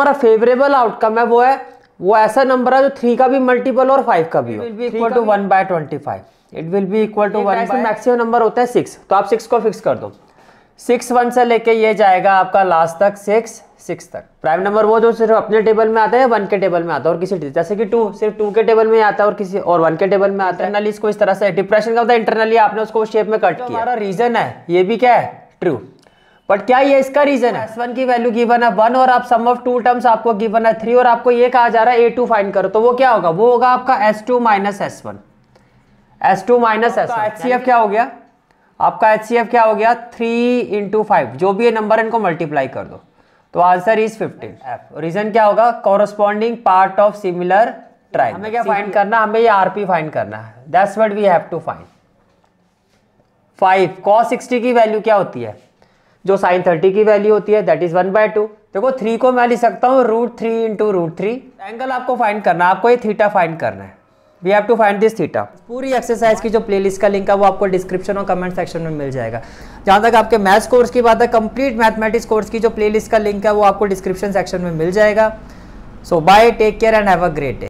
हमारा favourable outcome है वो है वो ऐसा नंबर है जो थ्री का भी मल्टीपल और फाइव का भी equal to one by twenty five it will be equal to one maximum number होता है सिक्स तो आप सिक्स को फिक्स कर दो सिक्स वन से लेके ये जाएगा आपका लास्ट तक सिक्स सिक्स तक प्राइम नंबर वो जो सिर्फ अपने टेबल में आता है वन के टेबल में आता है और किसी जैसे कि टू सिर्फ टू के टेबल में आता है और किसी और वन के टेबल में आता है इंटरनली इसको इस तरह से डिप्रेशन का होता है इंटरनली आपने उसको शेप में कट तो किया हमारा रीजन है ये भी क्या है ट्रू बट क्या ये इसका रीजन है एस वन की वैल्यू गिवन है वन और आप सम ऑफ टू टर्म्स आपको गिवन है थ्री और आपको ये कहा जा रहा है ए टू फाइंड करो तो वो क्या होगा वो होगा आपका S two minus S one S two minus S H C F क्या हो गया आपका एच सी एफ क्या हो गया थ्री इंटू फाइव जो भी ये नंबर है इनको मल्टीप्लाई कर दो तो answer is fifteen F reason क्या होगा corresponding part of similar tribe हमें क्या फाइंड करना हमें ये पी फाइंड करना है that's what we have to find five cos sixty की वैल्यू क्या होती है जो साइन थर्टी की वैल्यू होती है that is one by two देखो थ्री को मैं लिख सकता हूँ root three into root three angle आपको फाइंड करना है आपको ये थीटा फाइंड करना है we have to find this theta पूरी एक्सरसाइज की जो प्लेलिस्ट का लिंक है वो आपको डिस्क्रिप्शन और कमेंट सेक्शन में मिल जाएगा जहाँ तक आपके मैथ्स कोर्स की बात है कंप्लीट मैथमेटिक्स कोर्स की जो प्लेलिस्ट का लिंक है वो आपको डिस्क्रिप्शन सेक्शन में मिल जाएगा so bye take care and have a great day